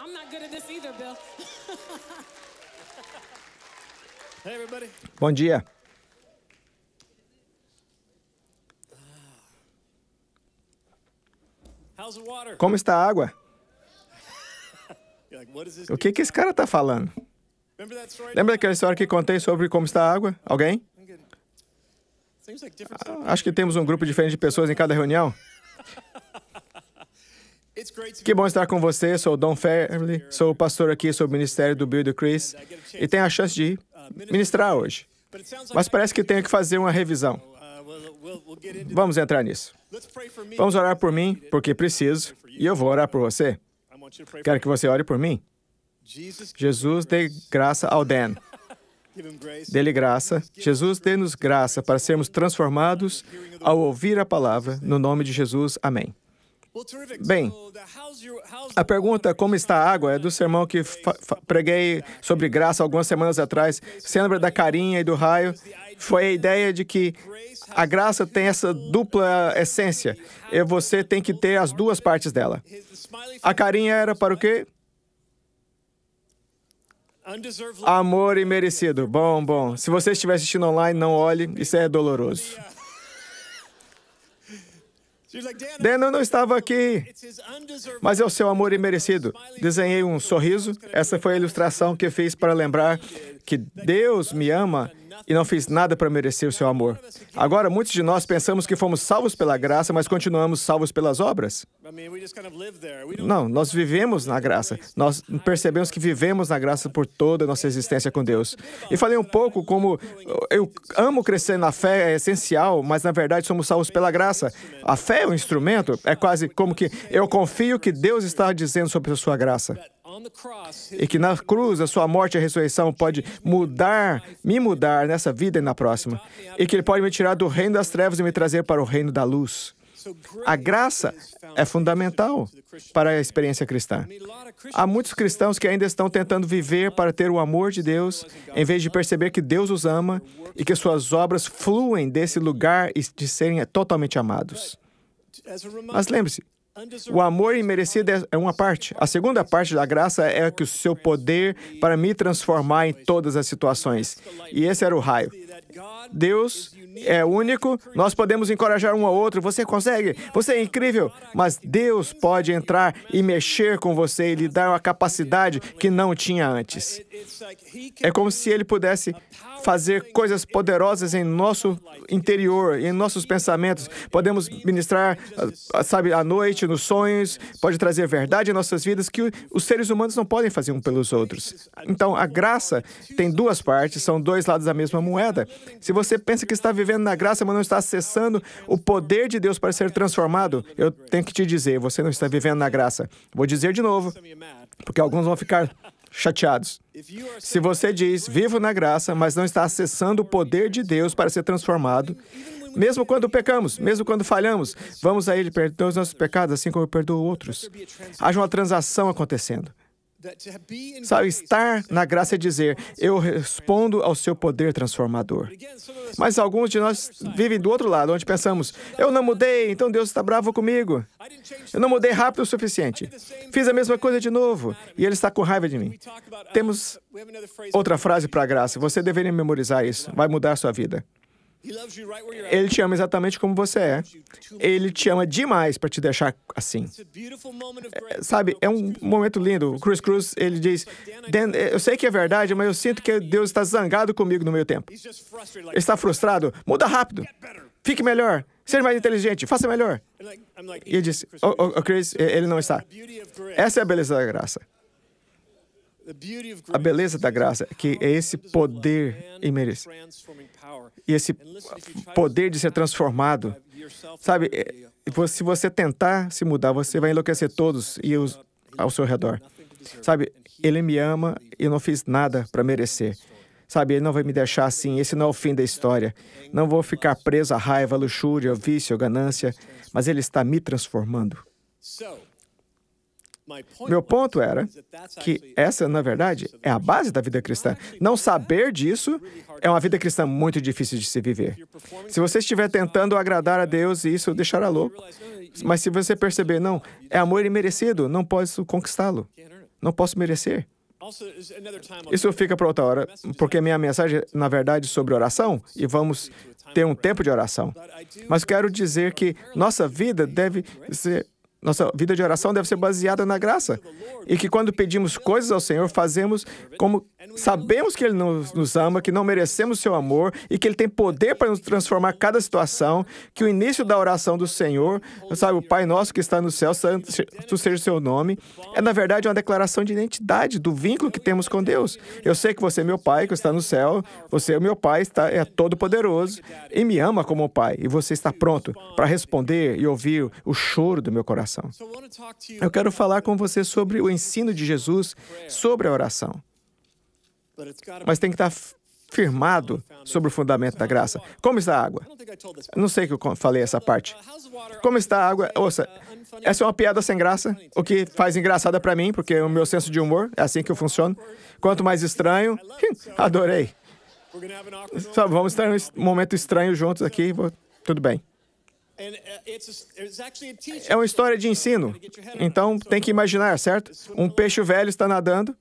I'm not good at this either, Bill. hey, everybody. Bom dia. Como está a água? O que, que esse cara está falando? Lembra daquela história que contei sobre como está a água? Alguém? Ah, acho que temos um grupo diferente de pessoas em cada reunião. Que bom estar com você. Sou Don Fairley, sou o pastor aqui sobre o ministério do Bill e do Chris uh, e tenho a chance de uh, ministrar hoje. Mas parece que tenho que fazer uma revisão. Uh, Vamos entrar nisso. Vamos orar por mim, porque preciso, e eu vou orar por você. Quero que você ore por mim. Jesus dê graça ao Dan. Dê-lhe graça. Jesus dê-nos graça para sermos transformados ao ouvir a palavra. No nome de Jesus, amém. Bem, a pergunta como está a água é do sermão que preguei sobre graça algumas semanas atrás. Você lembra da carinha e do raio? Foi a ideia de que a graça tem essa dupla essência e você tem que ter as duas partes dela. A carinha era para o quê? Amor imerecido. Bom, bom. Se você estiver assistindo online, não olhe, isso é doloroso. Dena não estava aqui, mas é o seu amor imerecido. Desenhei um sorriso. Essa foi a ilustração que fiz para lembrar que Deus me ama e não fiz nada para merecer o seu amor. Agora, muitos de nós pensamos que fomos salvos pela graça, mas continuamos salvos pelas obras. Não, nós vivemos na graça. Nós percebemos que vivemos na graça por toda a nossa existência com Deus. E falei um pouco como eu amo crescer na fé, é essencial, mas na verdade somos salvos pela graça. A fé é um instrumento, é quase como que eu confio que Deus está dizendo sobre a sua graça. E que na cruz a sua morte e a ressurreição pode mudar, me mudar nessa vida e na próxima. E que ele pode me tirar do reino das trevas e me trazer para o reino da luz. A graça é fundamental para a experiência cristã. Há muitos cristãos que ainda estão tentando viver para ter o amor de Deus, em vez de perceber que Deus os ama e que suas obras fluem desse lugar de serem totalmente amados. Mas lembre-se, o amor imerecido é uma parte. A segunda parte da graça é que o seu poder para me transformar em todas as situações. E esse era o raio. Deus é único, nós podemos encorajar um ao outro, você consegue, você é incrível, mas Deus pode entrar e mexer com você e lhe dar uma capacidade que não tinha antes. É como se ele pudesse fazer coisas poderosas em nosso interior, em nossos pensamentos. Podemos ministrar, sabe, à noite, nos sonhos, pode trazer verdade em nossas vidas que os seres humanos não podem fazer um pelos outros. Então, a graça tem duas partes, são dois lados da mesma moeda. Se você pensa que está vivendo na graça, mas não está acessando o poder de Deus para ser transformado, eu tenho que te dizer, você não está vivendo na graça. Vou dizer de novo, porque alguns vão ficar chateados. Se você diz, vivo na graça, mas não está acessando o poder de Deus para ser transformado, mesmo quando pecamos, mesmo quando falhamos, vamos a Ele perdoar os nossos pecados, assim como eu perdoo outros. Haja uma transação acontecendo. Sabe, estar na graça é dizer, eu respondo ao seu poder transformador. Mas alguns de nós vivem do outro lado, onde pensamos, eu não mudei, então Deus está bravo comigo. Eu não mudei rápido o suficiente. Fiz a mesma coisa de novo e Ele está com raiva de mim. Temos outra frase para a graça, você deveria memorizar isso, vai mudar a sua vida. Ele te ama exatamente como você é. Ele te ama demais para te deixar assim. É, sabe, é um momento lindo. O Chris Cruz, ele diz, Dan, eh, eu sei que é verdade, mas eu sinto que Deus está zangado comigo no meu tempo. Ele está frustrado. Muda rápido. Fique melhor. Seja mais inteligente. Faça melhor. E ele disse, o oh, oh, oh Chris, eh, ele não está. Essa é a beleza da graça a beleza da graça, é que é esse poder imerecido. E esse poder de ser transformado. Sabe, é, se você tentar se mudar, você vai enlouquecer todos e os ao seu redor. Sabe, ele me ama e eu não fiz nada para merecer. Sabe, ele não vai me deixar assim, esse não é o fim da história. Não vou ficar preso à raiva, à luxúria, ao vício, à ganância, mas ele está me transformando. Meu ponto era que essa, na verdade, é a base da vida cristã. Não saber disso é uma vida cristã muito difícil de se viver. Se você estiver tentando agradar a Deus, uh, isso deixará louco. Mas se você perceber, não, é amor imerecido, não posso conquistá-lo. Não posso merecer. Isso fica para outra hora, porque minha mensagem, na verdade, é sobre oração, e vamos ter um tempo de oração. Mas quero dizer que nossa vida deve ser nossa vida de oração deve ser baseada na graça. E que quando pedimos coisas ao Senhor, fazemos como sabemos que Ele nos, nos ama, que não merecemos seu amor e que Ele tem poder para nos transformar cada situação. Que o início da oração do Senhor, sabe, o Pai Nosso que está no céu, santo seja o seu nome, é na verdade uma declaração de identidade, do vínculo que temos com Deus. Eu sei que você é meu Pai, que está no céu, você é meu Pai, está, é todo-poderoso e me ama como Pai. E você está pronto para responder e ouvir o choro do meu coração oração. Eu quero falar com você sobre o ensino de Jesus sobre a oração. Mas tem que estar firmado sobre o fundamento da graça. Como está a água? Não sei que eu falei essa parte. Como está a água? Ouça, essa é uma piada sem graça, o que faz engraçada para mim, porque é o meu senso de humor é assim que eu funciono. Quanto mais estranho, adorei. vamos ter um momento estranho juntos aqui, tudo bem. Uh, é uma história de ensino. Então tem que imaginar, certo? Um peixe velho está nadando.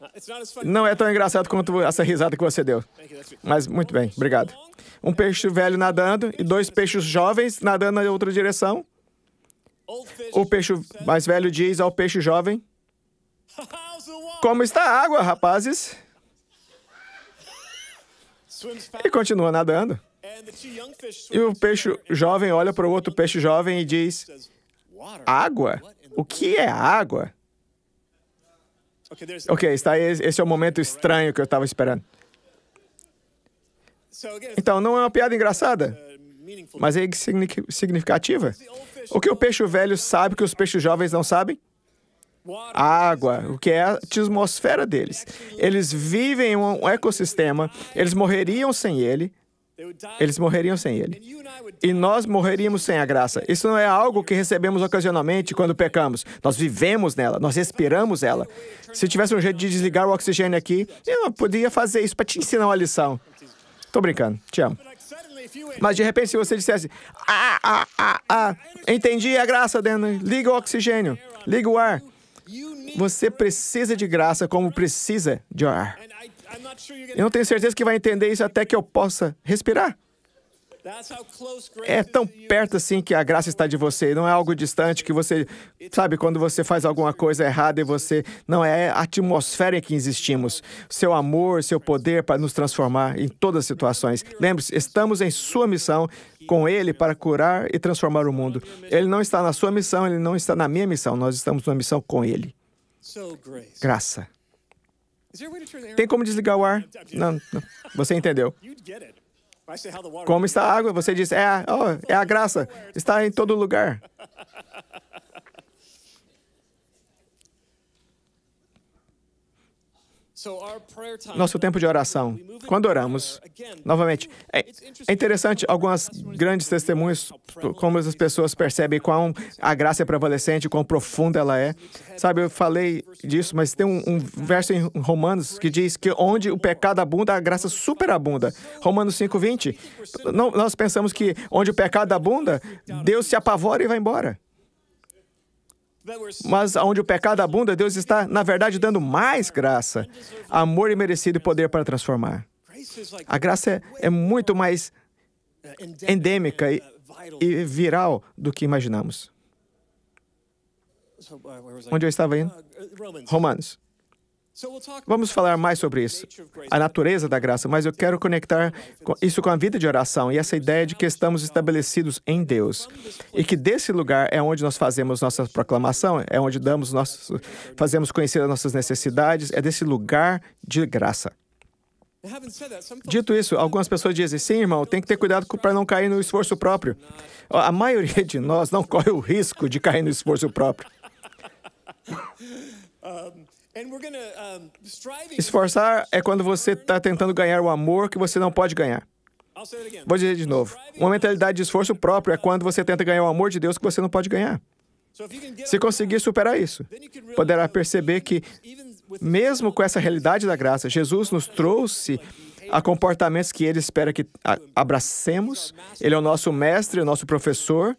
Uh, Não é tão engraçado quanto essa risada que você deu. Mas muito bem, obrigado. Um peixe velho nadando e dois peixes jovens nadando na outra direção. O peixe mais velho diz ao peixe jovem: Como está a água, rapazes? E continua nadando. E o peixe jovem olha para o outro peixe jovem e diz: Água? O que é água? Ok, está, esse é o momento estranho que eu estava esperando. Então, não é uma piada engraçada, mas é significativa. O que o peixe velho sabe que os peixes jovens não sabem? água, o que é a atmosfera deles. Eles vivem em um ecossistema, eles morreriam sem ele, eles morreriam sem ele. E nós morreríamos sem a graça. Isso não é algo que recebemos ocasionalmente quando pecamos. Nós vivemos nela, nós respiramos ela. Se tivesse um jeito de desligar o oxigênio aqui, eu não poderia fazer isso para te ensinar uma lição. Tô brincando, te amo. Mas de repente, se você dissesse, ah, ah, ah, ah, entendi a graça, dentro. liga o oxigênio, liga o ar. Você precisa de graça como precisa de ar. Eu não tenho certeza que vai entender isso até que eu possa respirar. É tão perto assim que a graça está de você, não é algo distante que você, sabe, quando você faz alguma coisa errada e você. Não, é a atmosfera em que existimos. Seu amor, seu poder para nos transformar em todas as situações. Lembre-se, estamos em sua missão com Ele para curar e transformar o mundo. Ele não está na sua missão, ele não está na minha missão, nós estamos numa missão com Ele. Graça. Tem como desligar o ar? Não, não. Você entendeu. Como está a água? Você diz, é oh, é a graça. Está em todo lugar. nosso tempo de oração, quando oramos, novamente, é, é interessante algumas grandes testemunhas, como as pessoas percebem quão a graça é prevalecente, quão profunda ela é. Sabe, eu falei disso, mas tem um, um verso em Romanos que diz que onde o pecado abunda, a graça superabunda. Romanos 5,20. Nós pensamos que onde o pecado abunda, Deus se apavora e vai embora. Mas onde o pecado abunda, Deus está, na verdade, dando mais graça, amor imerecido e poder para transformar. A graça é, é muito mais uh, endêmica e, uh, e viral do que imaginamos. Uh, onde eu estava indo? Romanos. Vamos falar mais sobre isso, a natureza da graça, mas eu quero conectar isso com a vida de oração e essa ideia de que estamos estabelecidos em Deus e que desse lugar é onde nós fazemos nossa proclamação, é onde damos nossos, fazemos conhecer as nossas necessidades, é desse lugar de graça. Dito isso, algumas pessoas dizem: sim, irmão, tem que ter cuidado para não cair no esforço próprio. A maioria de nós não corre o risco de cair no esforço próprio. Esforçar é quando você está tentando ganhar o amor que você não pode ganhar. Vou dizer de novo. Uma mentalidade de esforço próprio é quando você tenta ganhar o amor de Deus que você não pode ganhar. Se conseguir superar isso, poderá perceber que, mesmo com essa realidade da graça, Jesus nos trouxe há comportamentos que ele espera que abracemos. Ele é o nosso mestre, o nosso professor,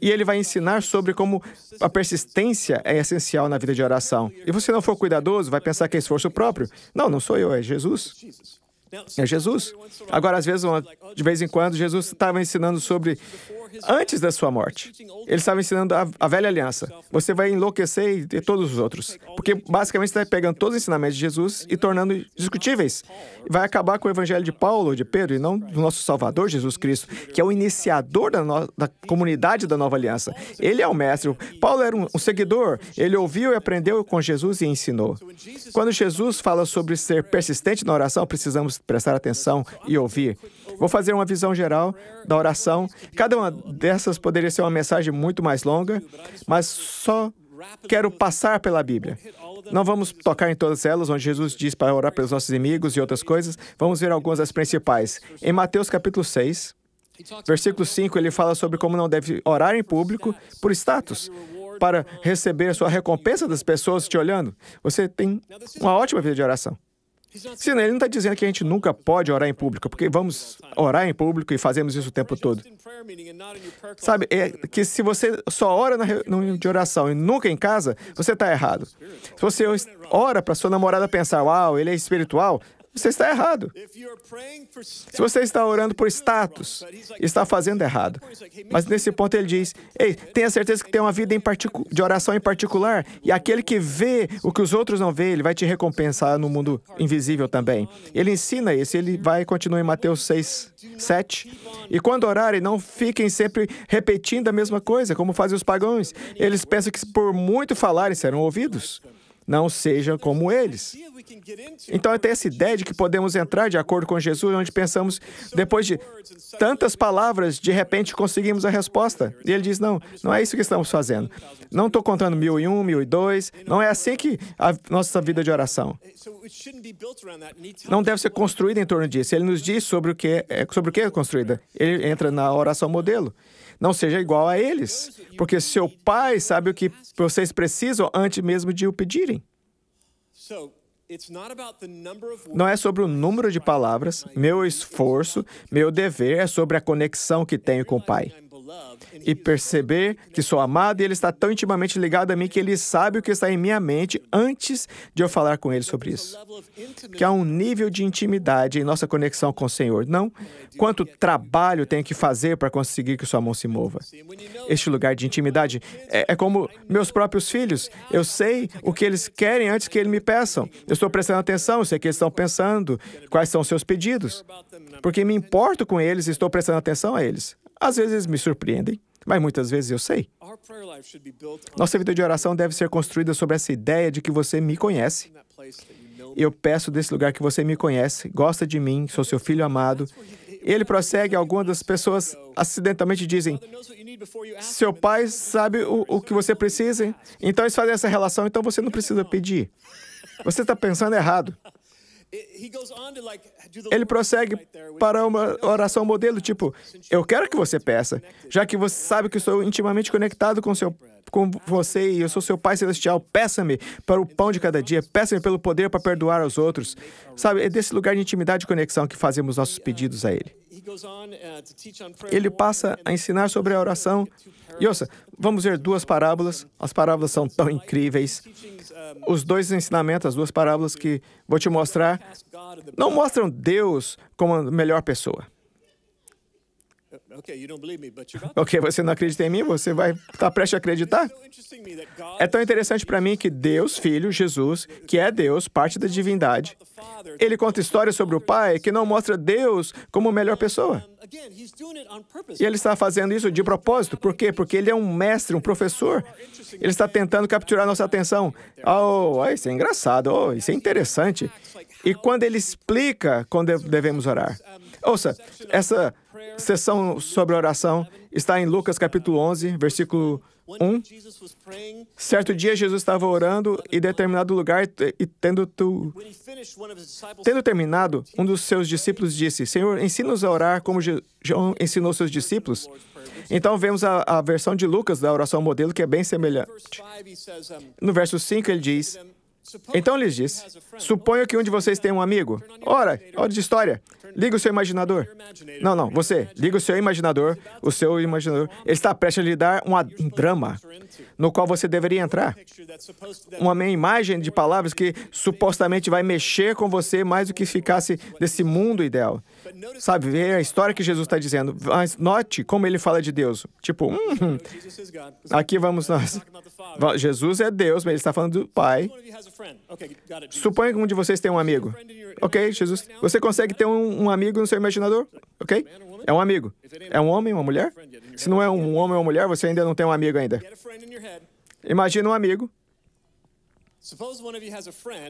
e ele vai ensinar sobre como a persistência é essencial na vida de oração. E você não for cuidadoso, vai pensar que é esforço próprio. Não, não sou eu, é Jesus. É Jesus. Agora, às vezes, de vez em quando, Jesus estava ensinando sobre antes da sua morte. Ele estava ensinando a, a velha aliança. Você vai enlouquecer e, e todos os outros. Porque basicamente você está pegando todos os ensinamentos de Jesus e tornando discutíveis. Vai acabar com o evangelho de Paulo, de Pedro e não do nosso Salvador Jesus Cristo, que é o iniciador da, no, da comunidade da nova aliança. Ele é o mestre. Paulo era um, um seguidor. Ele ouviu e aprendeu com Jesus e ensinou. Quando Jesus fala sobre ser persistente na oração, precisamos prestar atenção e ouvir. Vou fazer uma visão geral da oração. Cada uma dessas poderia ser uma mensagem muito mais longa, mas só quero passar pela Bíblia. Não vamos tocar em todas elas, onde Jesus diz para orar pelos nossos inimigos e outras coisas. Vamos ver algumas das principais. Em Mateus capítulo 6, versículo 5, ele fala sobre como não deve orar em público por status, para receber a sua recompensa das pessoas te olhando. Você tem uma ótima vida de oração. Sim, ele não está dizendo que a gente nunca pode orar em público, porque vamos orar em público e fazemos isso o tempo todo. Sabe, é que se você só ora na reunião de oração e nunca em casa, você está errado. Se você ora para sua namorada pensar, uau, ele é espiritual, você está errado. Se você está orando por status, está fazendo errado. Mas nesse ponto ele diz: Ei, tenha certeza que tem uma vida de oração em particular, e aquele que vê o que os outros não vê, ele vai te recompensar no mundo invisível também. Ele ensina isso, ele vai continuar em Mateus 6, 7. E quando orarem, não fiquem sempre repetindo a mesma coisa, como fazem os pagãos. Eles pensam que por muito falarem serão ouvidos. Não sejam como eles. Então, até essa ideia de que podemos entrar de acordo com Jesus, onde pensamos, depois de tantas palavras, de repente conseguimos a resposta. E ele diz: não, não é isso que estamos fazendo. Não estou contando mil e um, mil e dois. Não é assim que a nossa vida de oração. Não deve ser construída em torno disso. Ele nos diz sobre o que é, é, sobre o que é construída. Ele entra na oração modelo. Não seja igual a eles, porque seu pai sabe o que vocês precisam antes mesmo de o pedirem. Não é sobre o número de palavras, meu esforço, meu dever é sobre a conexão que tenho com o Pai e perceber que sou amado e ele está tão intimamente ligado a mim que ele sabe o que está em minha mente antes de eu falar com ele sobre isso. Que há um nível de intimidade em nossa conexão com o Senhor, não quanto trabalho tenho que fazer para conseguir que sua mão se mova. Este lugar de intimidade é, é como meus próprios filhos. Eu sei o que eles querem antes que eles me peçam. Eu estou prestando atenção, eu sei o que eles estão pensando, quais são seus pedidos, porque me importo com eles e estou prestando atenção a eles. Às vezes me surpreendem, mas muitas vezes eu sei. Nossa vida de oração deve ser construída sobre essa ideia de que você me conhece. Eu peço desse lugar que você me conhece, gosta de mim, sou seu filho amado. Ele prossegue, algumas das pessoas acidentalmente dizem: Seu pai sabe o, o que você precisa, então eles fazem essa relação, então você não precisa pedir. Você está pensando errado. Ele prossegue para uma oração modelo, tipo: Eu quero que você peça, já que você sabe que estou intimamente conectado com seu com você e eu sou seu Pai Celestial. Peça-me para o pão de cada dia. Peça-me pelo poder para perdoar aos outros. Sabe, é desse lugar de intimidade e conexão que fazemos nossos pedidos a Ele. Ele passa a ensinar sobre a oração. E ouça, vamos ver duas parábolas. As parábolas são tão incríveis. Os dois ensinamentos, as duas parábolas que vou te mostrar, não mostram Deus como a melhor pessoa. Ok, você não acredita em mim, você vai estar tá prestes a acreditar? É tão interessante para mim que Deus, Filho, Jesus, que é Deus, parte da divindade, ele conta histórias sobre o Pai que não mostra Deus como a melhor pessoa. E ele está fazendo isso de propósito. Por quê? Porque ele é um mestre, um professor. Ele está tentando capturar nossa atenção. Oh, oh isso é engraçado. Oh, isso é interessante. E quando ele explica quando devemos orar. Ouça, essa sessão sobre oração está em Lucas capítulo 11, versículo 1. Certo dia Jesus estava orando em determinado lugar e tendo, tu... tendo terminado, um dos seus discípulos disse, Senhor, ensina-nos a orar como João ensinou seus discípulos. Então vemos a, a versão de Lucas da oração modelo que é bem semelhante. No verso 5 ele diz, então lhes disse: Suponho que um de vocês tem um amigo. Ora, hora de história. Liga o seu imaginador. Não, não, você. Liga o seu imaginador. O seu imaginador. Ele está prestes a lhe dar um drama no qual você deveria entrar. Uma imagem de palavras que supostamente vai mexer com você mais do que ficasse desse mundo ideal. Sabe, vê é a história que Jesus está dizendo. Mas ah, note como ele fala de Deus. Tipo, hum, hum, hum aqui vamos nós. Jesus é Deus, mas ele está falando do Pai. Suponha que um de vocês tem um amigo. Ok, Jesus. Você consegue ter um, um amigo no seu imaginador? Ok? É um amigo. É um homem, uma mulher? Se não é um homem ou uma mulher, você ainda não tem um amigo ainda. Imagina um amigo.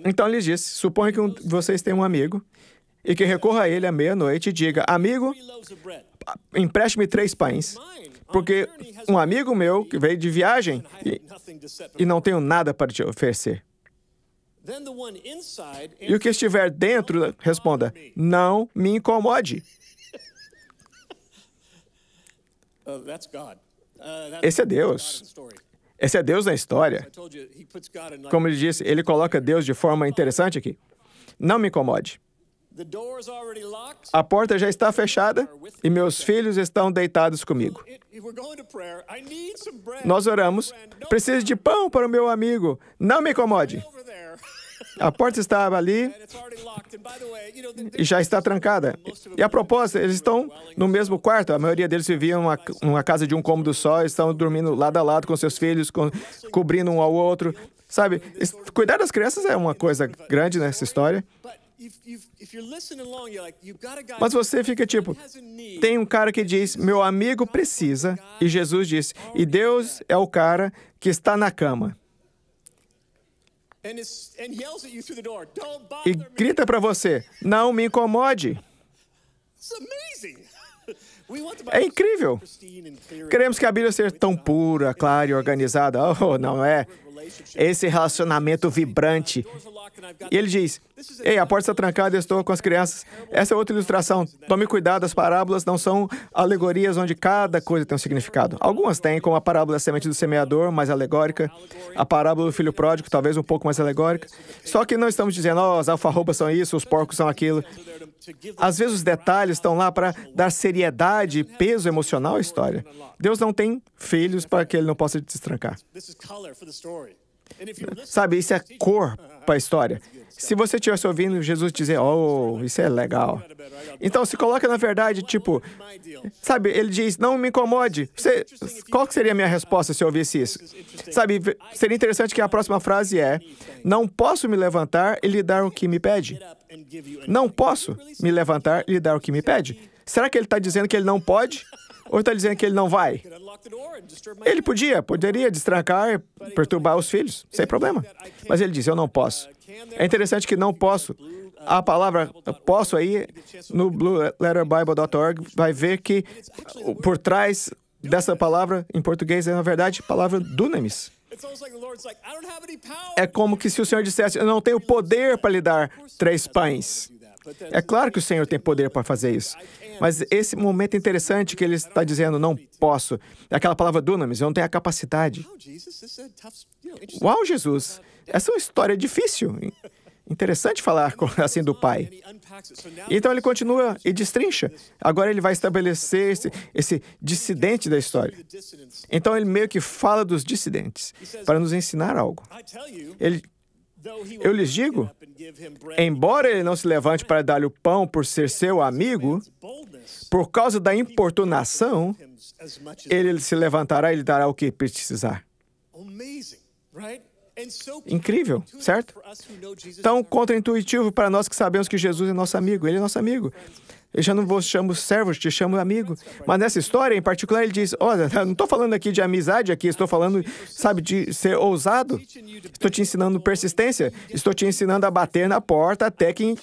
Então ele diz: suponha que um, vocês têm um amigo e que recorra a ele à meia-noite e diga: Amigo, empreste-me três pães. Porque um amigo meu que veio de viagem e, e não tenho nada para te oferecer. E o que estiver dentro responda: Não me incomode. Oh, uh, Esse é Deus. Esse é Deus na história. Como ele disse, ele coloca Deus de forma interessante aqui. Não me incomode. A porta já está fechada e meus filhos estão deitados comigo. Nós oramos. Preciso de pão para o meu amigo. Não me incomode. A porta estava ali e já está trancada. E a proposta, eles estão no mesmo quarto. A maioria deles vivia numa, numa casa de um cômodo só, estão dormindo lado a lado com seus filhos, cobrindo um ao outro. Sabe, cuidar das crianças é uma coisa grande nessa história. Mas você fica tipo, tem um cara que diz, meu amigo precisa, e Jesus disse, e Deus é o cara que está na cama. E grita para você, não me incomode. É incrível. Queremos que a Bíblia seja tão pura, clara e organizada. Oh, não é? Esse relacionamento vibrante. E ele diz: Ei, a porta está trancada, e estou com as crianças. Essa é outra ilustração. Tome cuidado, as parábolas não são alegorias onde cada coisa tem um significado. Algumas têm, como a parábola da semente do semeador, mais alegórica, a parábola do filho pródigo, talvez um pouco mais alegórica. Só que não estamos dizendo, ó, oh, as alfarrobas são isso, os porcos são aquilo. Às vezes os detalhes estão lá para dar seriedade e peso emocional à história. Deus não tem filhos para que ele não possa te destrancar. Sabe, isso é cor para a história. Se você estivesse ouvindo Jesus dizer, oh, isso é legal. Então se coloca na verdade, tipo, sabe, ele diz, não me incomode. Você, qual seria a minha resposta se eu ouvisse isso? Sabe, seria interessante que a próxima frase é, não posso me levantar e lhe dar o que me pede. Não posso me levantar e lhe dar o que me pede. Será que ele está dizendo que ele não pode? Ou está dizendo que ele não vai? Ele podia, poderia destrancar, perturbar os filhos, sem problema. Mas ele diz: Eu não posso. É interessante que não posso. A palavra posso aí no blueletterbible.org vai ver que por trás dessa palavra em português é na verdade a palavra dunamis. É como que se o Senhor dissesse: Eu não tenho poder para lhe dar três pães. É claro que o Senhor tem poder para fazer isso. Mas esse momento interessante que ele está dizendo, não posso. É aquela palavra dunamis, eu não tenho a capacidade. Uau, Jesus! Essa é uma história difícil. Interessante falar assim do pai. Então ele continua e destrincha. Agora ele vai estabelecer esse, esse, dissidente da história. Então ele meio que fala dos dissidentes para nos ensinar algo. Ele eu lhes digo: embora ele não se levante para dar-lhe o pão por ser seu amigo, por causa da importunação, ele se levantará e lhe dará o que precisar. Incrível, certo? Tão contraintuitivo para nós que sabemos que Jesus é nosso amigo, ele é nosso amigo. Eu já não vos chamo servos, te chamo amigo. Mas nessa história, em particular, ele diz: Olha, não estou falando aqui de amizade aqui, estou falando, sabe, de ser ousado. Estou te ensinando persistência. Estou te ensinando a bater na porta até que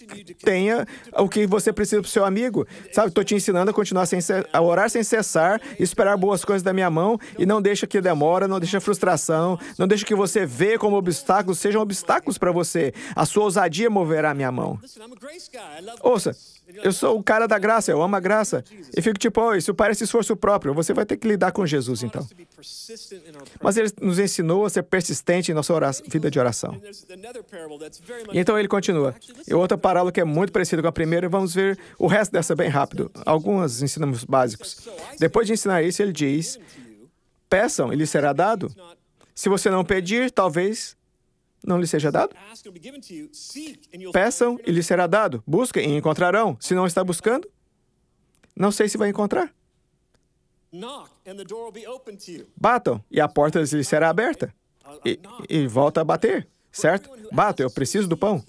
tenha o que você precisa para o seu amigo. Sabe, estou te ensinando a continuar sem a orar sem cessar, esperar boas coisas da minha mão e não deixa que demora, não deixa frustração, não deixa que você vê como obstáculos sejam obstáculos para você. A sua ousadia é moverá a minha mão. Ouça, eu sou o cara da graça, eu amo a graça. E fico tipo, oh, isso parece esforço próprio. Você vai ter que lidar com Jesus, então. Mas ele nos ensinou a ser persistente em nossa oração, vida de oração. E então ele continua. E outra parábola que é muito parecida com a primeira, vamos ver o resto dessa bem rápido. Alguns ensinamos básicos. Depois de ensinar isso, ele diz: peçam e lhes será dado. Se você não pedir, talvez não lhe seja dado? Peçam e lhe será dado. Busquem e encontrarão. Se não está buscando, não sei se vai encontrar. Batam e a porta lhe será aberta. E, e volta a bater, certo? Bato, eu preciso do pão.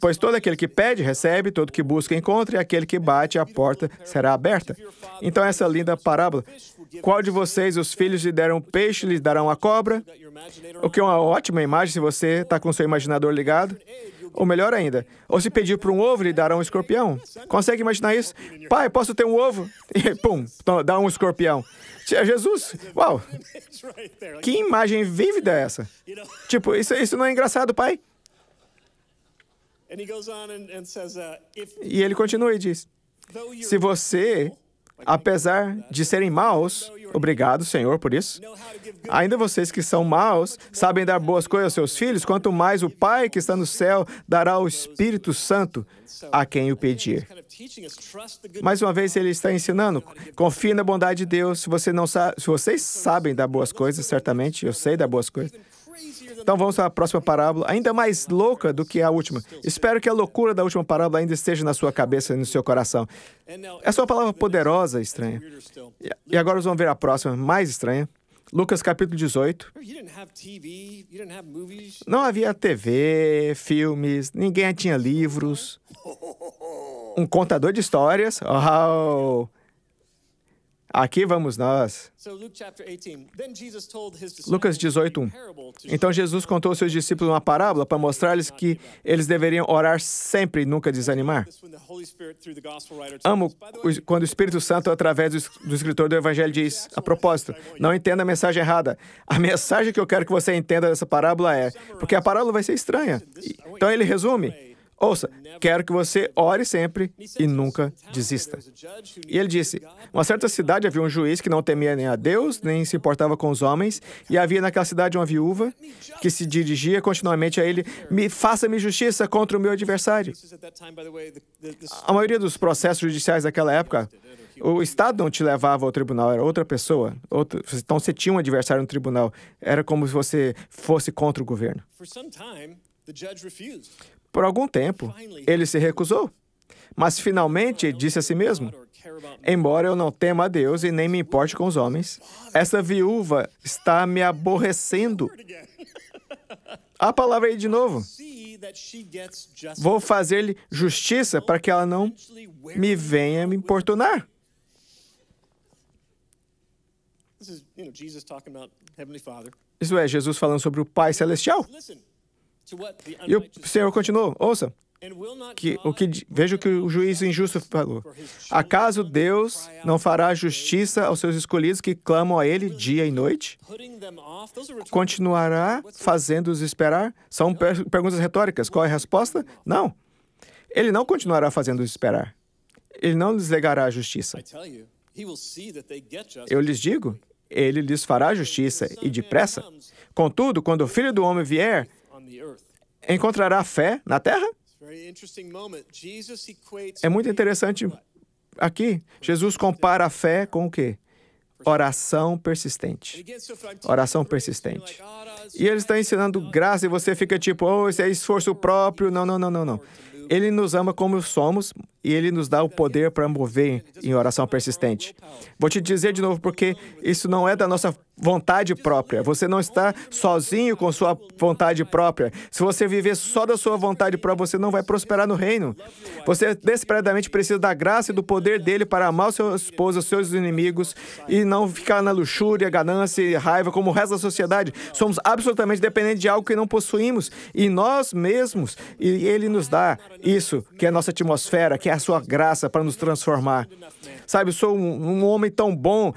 Pois todo aquele que pede, recebe, todo que busca, encontra, e aquele que bate, a porta será aberta. Então, essa linda parábola qual de vocês, os filhos, lhe deram peixe, lhe darão a cobra? O que é uma ótima imagem se você está com seu imaginador ligado. Ou melhor ainda, ou se pedir para um ovo, lhe dará um escorpião. Consegue imaginar isso? Pai, posso ter um ovo? E pum, dá um escorpião. Jesus, uau! Que imagem vívida é essa? Tipo, isso, isso não é engraçado, pai? Uh, e ele continua e diz: Se você apesar de serem maus, obrigado, Senhor, por isso. Ainda vocês que são maus sabem dar boas coisas aos seus filhos, quanto mais o Pai que está no céu dará o Espírito Santo a quem o pedir. Mais uma vez, ele está ensinando: confie na bondade de Deus. Se, você não se vocês sabem dar boas coisas, certamente eu sei dar boas coisas. Então vamos para a próxima parábola, ainda mais louca do que a última. Espero que a loucura da última parábola ainda esteja na sua cabeça e no seu coração. Essa é uma palavra poderosa, estranha. E agora nós vamos ver a próxima, mais estranha. Lucas capítulo 18. Não havia TV, filmes, ninguém tinha livros. Um contador de histórias. Oh, Aqui vamos nós. Lucas 18, 1. Então Jesus contou aos seus discípulos uma parábola para mostrar-lhes que eles deveriam orar sempre e nunca desanimar. Amo quando o Espírito Santo, através do escritor do Evangelho, diz: a propósito, não entenda a mensagem errada. A mensagem que eu quero que você entenda dessa parábola é: porque a parábola vai ser estranha. Então ele resume. Ouça, quero que você ore sempre e nunca desista. E ele disse: Uma certa cidade havia um juiz que não temia nem a Deus, nem se importava com os homens, e havia naquela cidade uma viúva que se dirigia continuamente a ele: Me faça-me justiça contra o meu adversário. A maioria dos processos judiciais daquela época, o Estado não te levava ao tribunal, era outra pessoa. Então você tinha um adversário no tribunal. Era como se você fosse contra o governo. Por algum tempo, ele se recusou, mas finalmente disse a si mesmo: Embora eu não tema a Deus e nem me importe com os homens, essa viúva está me aborrecendo. A palavra aí de novo. Vou fazer-lhe justiça para que ela não me venha me importunar. Isso é Jesus falando sobre o Pai Celestial. E o Senhor continuou: ouça, que, o que, veja o que o juiz injusto falou. Acaso Deus não fará justiça aos seus escolhidos que clamam a Ele dia e noite? Continuará fazendo-os esperar? São per perguntas retóricas. Qual é a resposta? Não. Ele não continuará fazendo-os esperar. Ele não lhes negará a justiça. Eu lhes digo, ele lhes fará justiça e depressa. Contudo, quando o filho do homem vier, encontrará fé na terra? É muito interessante aqui. Jesus compara a fé com o quê? Oração persistente. Oração persistente. Ah, e ele está ensinando graça e você fica tipo, oh, isso é esforço próprio. Não, não, não, não, não. Ele nos ama como somos e Ele nos dá o poder para mover em oração persistente. Vou te dizer de novo porque isso não é da nossa vontade própria. Você não está sozinho com sua vontade própria. Se você viver só da sua vontade própria, você não vai prosperar no reino. Você desesperadamente precisa da graça e do poder dele para amar sua esposa, seus inimigos e não ficar na luxúria, ganância e raiva como o resto da sociedade. Somos absolutamente dependentes de algo que não possuímos e nós mesmos. E ele nos dá isso, que é a nossa atmosfera, que é é a sua graça para nos transformar. Sabe, eu sou um, um homem tão bom,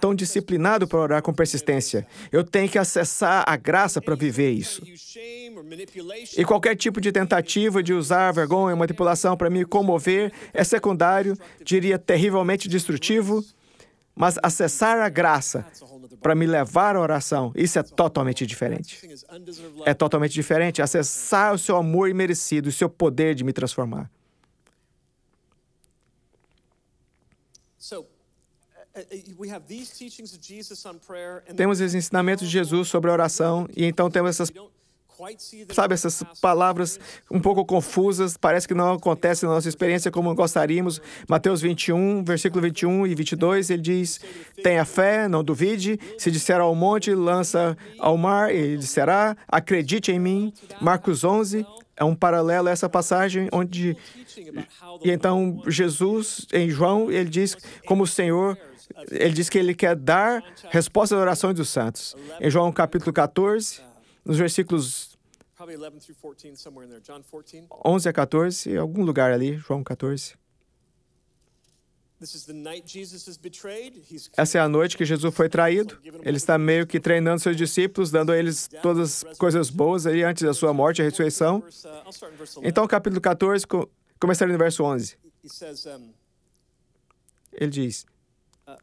tão disciplinado para orar com persistência. Eu tenho que acessar a graça para viver isso. E qualquer tipo de tentativa de usar vergonha, manipulação para me comover é secundário, diria terrivelmente destrutivo, mas acessar a graça para me levar à oração, isso é totalmente diferente. É totalmente diferente acessar o seu amor imerecido, o seu poder de me transformar. Temos os ensinamentos de Jesus sobre a oração e então temos essas sabe essas palavras um pouco confusas, parece que não acontece na nossa experiência como gostaríamos. Mateus 21, versículo 21 e 22, ele diz: "Tenha fé, não duvide, se disser ao monte, lança ao mar, ele será, acredite em mim." Marcos 11, é um paralelo a essa passagem onde e então Jesus em João ele diz como o Senhor ele diz que ele quer dar resposta às orações dos santos. Em João capítulo 14, nos versículos 11 a 14, algum lugar ali, João 14. Essa é a noite que Jesus foi traído. Ele está meio que treinando seus discípulos, dando a eles todas as coisas boas aí antes da sua morte e ressurreição. Uh, então, capítulo 14, começando no verso 11. Ele diz: uh,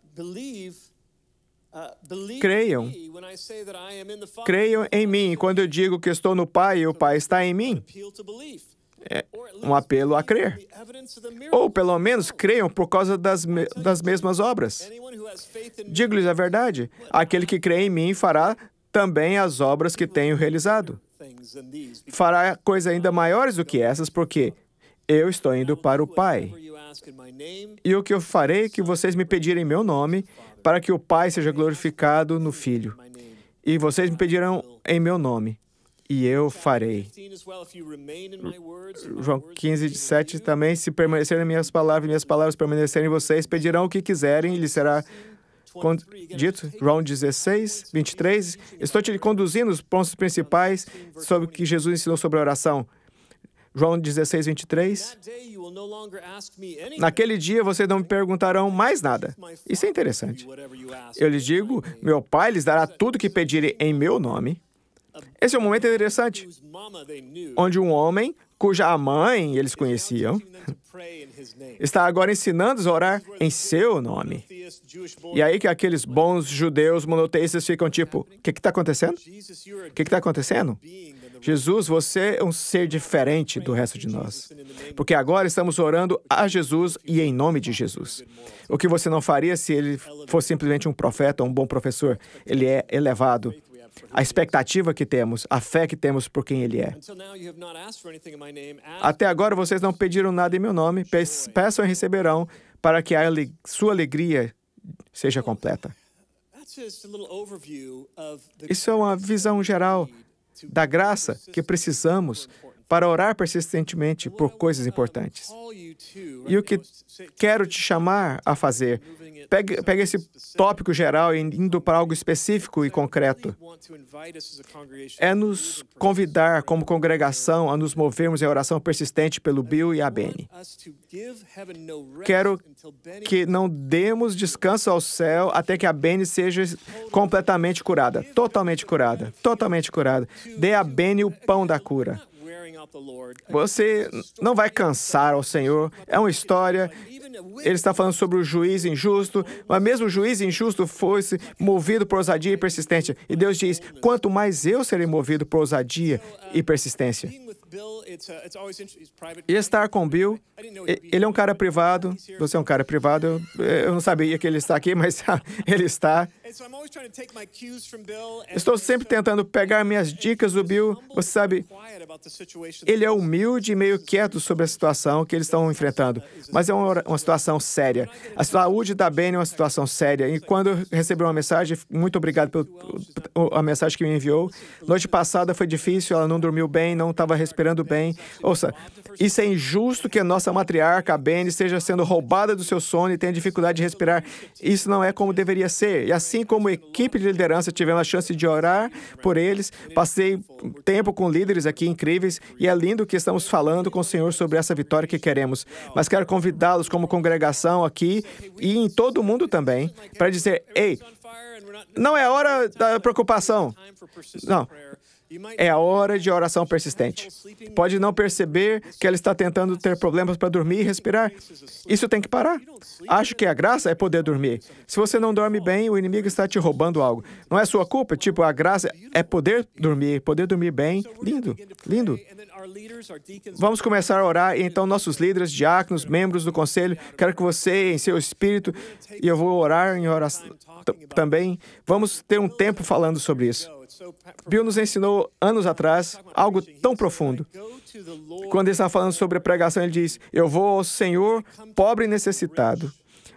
uh, Creiam. Creiam em mim. Quando eu digo que estou no Pai e o Pai está em mim, é um apelo a crer. Ou pelo menos creiam por causa das, me das mesmas obras. Digo-lhes a verdade: aquele que crê em mim fará também as obras que tenho realizado. Fará coisas ainda maiores do que essas, porque eu estou indo para o Pai. E o que eu farei é que vocês me pedirem meu nome, para que o Pai seja glorificado no Filho. E vocês me pedirão em meu nome e eu farei. João 15, 7 também, se permanecerem minhas palavras, minhas palavras permanecerem em vocês, pedirão o que quiserem e lhe será dito. João 16, 23, estou te conduzindo os pontos principais sobre o que Jesus ensinou sobre a oração. João 16, 23. Naquele dia vocês não me perguntarão mais nada. Isso é interessante. Eu lhes digo: meu Pai lhes dará tudo que pedirem em meu nome. Esse é um momento interessante, onde um homem cuja mãe eles conheciam, está agora ensinando-os a orar em seu nome. E aí que aqueles bons judeus monoteístas ficam tipo: o que está acontecendo? O que está acontecendo? Jesus, você é um ser diferente do resto de nós. Porque agora estamos orando a Jesus e em nome de Jesus. O que você não faria se ele fosse simplesmente um profeta um bom professor? Ele é elevado a expectativa que temos, a fé que temos por quem Ele é. Até agora vocês não pediram nada em meu nome, peçam e receberão, para que a sua alegria seja completa. Isso é uma visão geral da graça que precisamos para orar persistentemente por coisas importantes. E o que quero te chamar a fazer, pegue, pegue esse tópico geral e indo para algo específico e concreto, é nos convidar como congregação a nos movermos em oração persistente pelo Bill e a Benny. Quero que não demos descanso ao céu até que a Benny seja completamente curada, totalmente curada, totalmente curada. Dê a Benny o pão da cura. Você não vai cansar ao Senhor. É uma história. Ele está falando sobre o juiz injusto, mas mesmo o juiz injusto fosse movido por ousadia e persistência. E Deus diz: quanto mais eu serei movido por ousadia e persistência. Uh, e estar com Bill, ele é um cara privado, você é um cara privado, eu não sabia que ele está aqui, mas ele está. Estou sempre tentando pegar minhas dicas do Bill. Você sabe, ele é humilde e meio quieto sobre a situação que eles estão enfrentando, mas é uma, uma situação séria. A saúde da Ben é uma situação séria. E quando eu recebi uma mensagem, muito obrigado pela mensagem que me enviou. Noite passada foi difícil, ela não dormiu bem, não estava respirando bem. Ouça, isso é injusto que a nossa matriarca, a Ben, esteja sendo roubada do seu sono e tenha dificuldade de respirar. Isso não é como deveria ser. E assim, assim como equipe de liderança, tivemos a chance de orar por eles. Passei tempo com líderes aqui incríveis e é lindo que estamos falando com o Senhor sobre essa vitória que queremos. Mas quero convidá-los como congregação aqui e em todo o mundo também para dizer: ei, não é hora da preocupação. Não, é a hora de oração persistente. Pode não perceber que ela está tentando ter problemas para dormir e respirar. Isso tem que parar. Acho que a graça é poder dormir. Se você não dorme bem, o inimigo está te roubando algo. Não é sua culpa, tipo, a graça é poder dormir, poder dormir bem. Lindo, lindo. Vamos começar a orar, então, nossos líderes, diáconos, membros do conselho, quero que você, em seu espírito, e eu vou orar em oração também, vamos ter um tempo falando sobre isso. Bill nos ensinou anos atrás algo tão profundo. Quando ele estava falando sobre a pregação, ele diz: Eu vou ao Senhor pobre e necessitado,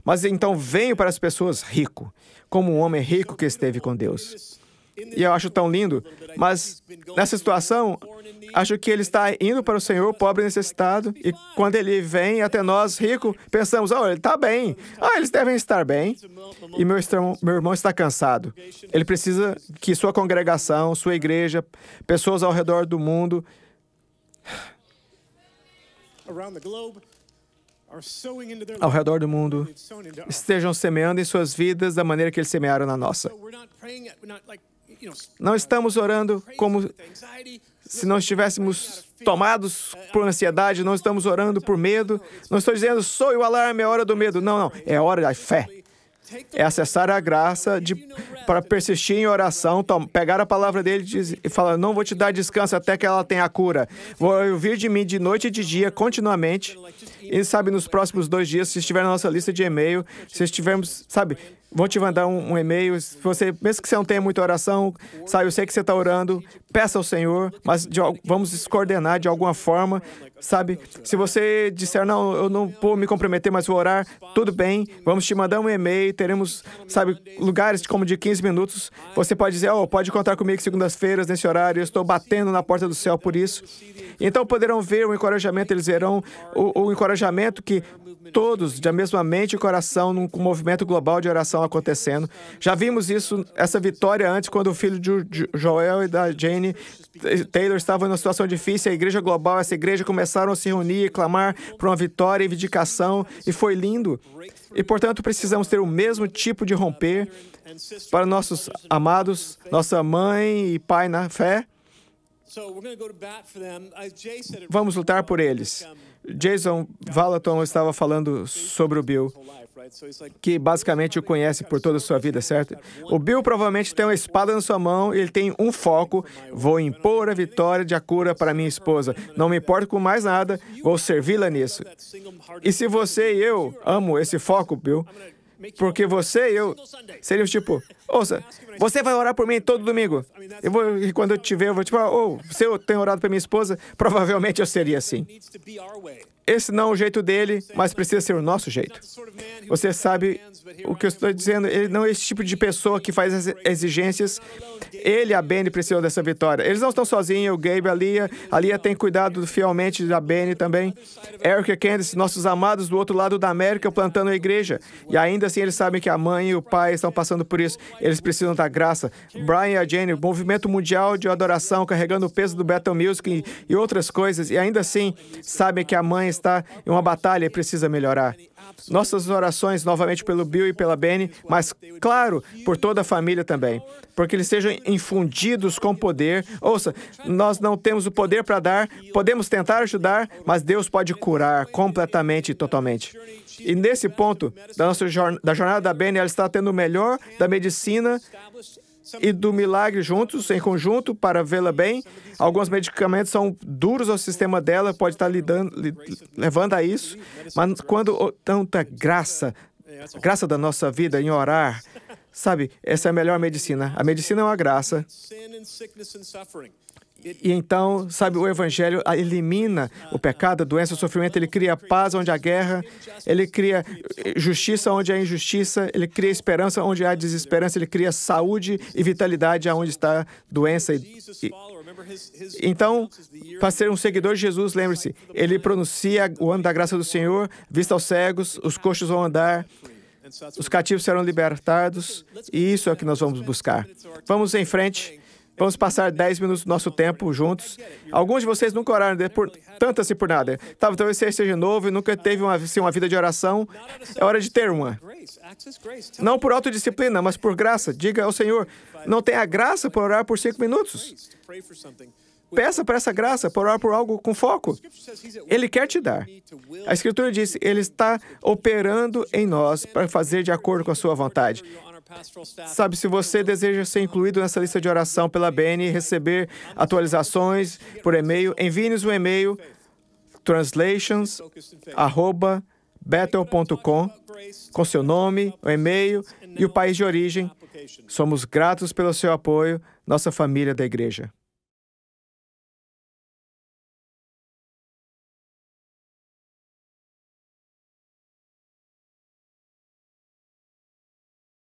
mas então venho para as pessoas rico, como um homem rico que esteve com Deus. E eu acho tão lindo. Mas nessa situação, acho que ele está indo para o Senhor, pobre e necessitado, e quando ele vem até nós, rico, pensamos: oh, ele está bem. Ah, eles devem estar bem. E meu irmão, meu irmão está cansado. Ele precisa que sua congregação, sua igreja, pessoas ao redor do mundo ao redor do mundo estejam semeando em suas vidas da maneira que eles semearam na nossa. Não estamos orando como se não estivéssemos tomados por ansiedade, não estamos orando por medo. Não estou dizendo, sou o alarme, é hora do medo. Não, não, é hora da fé. É acessar a graça de, para persistir em oração, tom, pegar a palavra dele diz, e falar: Não vou te dar descanso até que ela tenha a cura. Vou ouvir de mim de noite e de dia, continuamente. E sabe, nos próximos dois dias, se estiver na nossa lista de e-mail, se estivermos, sabe, Vou te mandar um, um e-mail. Se você, mesmo que você não tenha muita oração, sabe, eu sei que você está orando, peça ao Senhor, mas de, vamos se coordenar de alguma forma, sabe? Se você disser, não, eu não vou me comprometer, mas vou orar, tudo bem, vamos te mandar um e-mail, teremos, sabe, lugares como de 15 minutos. Você pode dizer, oh, pode contar comigo segundas-feiras nesse horário, eu estou batendo na porta do céu por isso. Então poderão ver o encorajamento, eles verão o, o encorajamento que todos da mesma mente e coração num movimento global de oração acontecendo. Já vimos isso, essa vitória antes, quando o filho de Joel e da Jane eh, Taylor estavam numa situação difícil, a igreja global, essa igreja começaram a se reunir e clamar por uma vitória e vindicação, e foi lindo. E, portanto, precisamos ter o mesmo tipo de romper para nossos amados, nossa mãe e pai na fé, Vamos lutar por eles. Jason Valaton estava falando sobre o Bill, que basicamente o conhece por toda a sua vida, certo? O Bill provavelmente tem uma espada na sua mão, ele tem um foco: vou impor a vitória de cura para minha esposa. Não me importo com mais nada, vou servi-la nisso. E se você e eu amo esse foco, Bill, porque você e eu seríamos tipo, Ouça, você vai orar por mim todo domingo. Eu vou, e quando eu te ver, eu vou tipo, oh, se eu tenho orado para minha esposa, provavelmente eu seria assim. Esse não é o jeito dele, mas precisa ser o nosso jeito. Você sabe o que eu estou dizendo? Ele não é esse tipo de pessoa que faz as exigências. Ele e a Benny precisam dessa vitória. Eles não estão sozinhos, o Gabe, a Lia. A Lia tem cuidado fielmente da Benny também. Eric e Candice, nossos amados do outro lado da América, plantando a igreja. E ainda assim eles sabem que a mãe e o pai estão passando por isso. Eles precisam da graça. Brian e a Jane, movimento mundial de adoração, carregando o peso do Battle Music e, e outras coisas, e ainda assim sabem que a mãe está em uma batalha e precisa melhorar. Nossas orações novamente pelo Bill e pela Benny, mas claro, por toda a família também, porque eles sejam infundidos com poder. Ouça, nós não temos o poder para dar, podemos tentar ajudar, mas Deus pode curar completamente e totalmente. E nesse ponto da nossa jornada da Benny, ela está tendo o melhor da medicina e do milagre juntos, em conjunto, para vê-la bem. Alguns medicamentos são duros ao sistema dela, pode estar tá lidando, li, levando a isso, mas quando tanta graça, graça da nossa vida em orar, sabe, essa é a melhor medicina. A medicina é uma graça. E então, sabe, o Evangelho elimina o pecado, a doença, o sofrimento, ele cria paz onde há guerra, ele cria eh, justiça onde há injustiça, ele cria esperança onde há desesperança, ele cria saúde e vitalidade onde está doença. E, e, então, para ser um seguidor de Jesus, lembre-se, ele pronuncia o ano da graça do Senhor, vista aos cegos, os coxos vão andar, os cativos serão libertados, e isso é o que nós vamos buscar. Vamos em frente. Vamos passar 10 minutos do nosso tempo juntos. Alguns de vocês nunca oraram por, tanto assim por nada. Tá, talvez você seja novo e nunca teve uma, assim, uma vida de oração. É hora de ter uma. Não por autodisciplina, mas por graça. Diga ao Senhor, não tem a graça para orar por cinco minutos? Peça para essa graça, para orar por algo com foco. Ele quer te dar. A Escritura diz: Ele está operando em nós para fazer de acordo com a sua vontade. Sabe, se você deseja ser incluído nessa lista de oração pela BN e receber atualizações por e-mail, envie-nos um e-mail translations@battle.com com seu nome, o e-mail e o país de origem. Somos gratos pelo seu apoio, nossa família da igreja.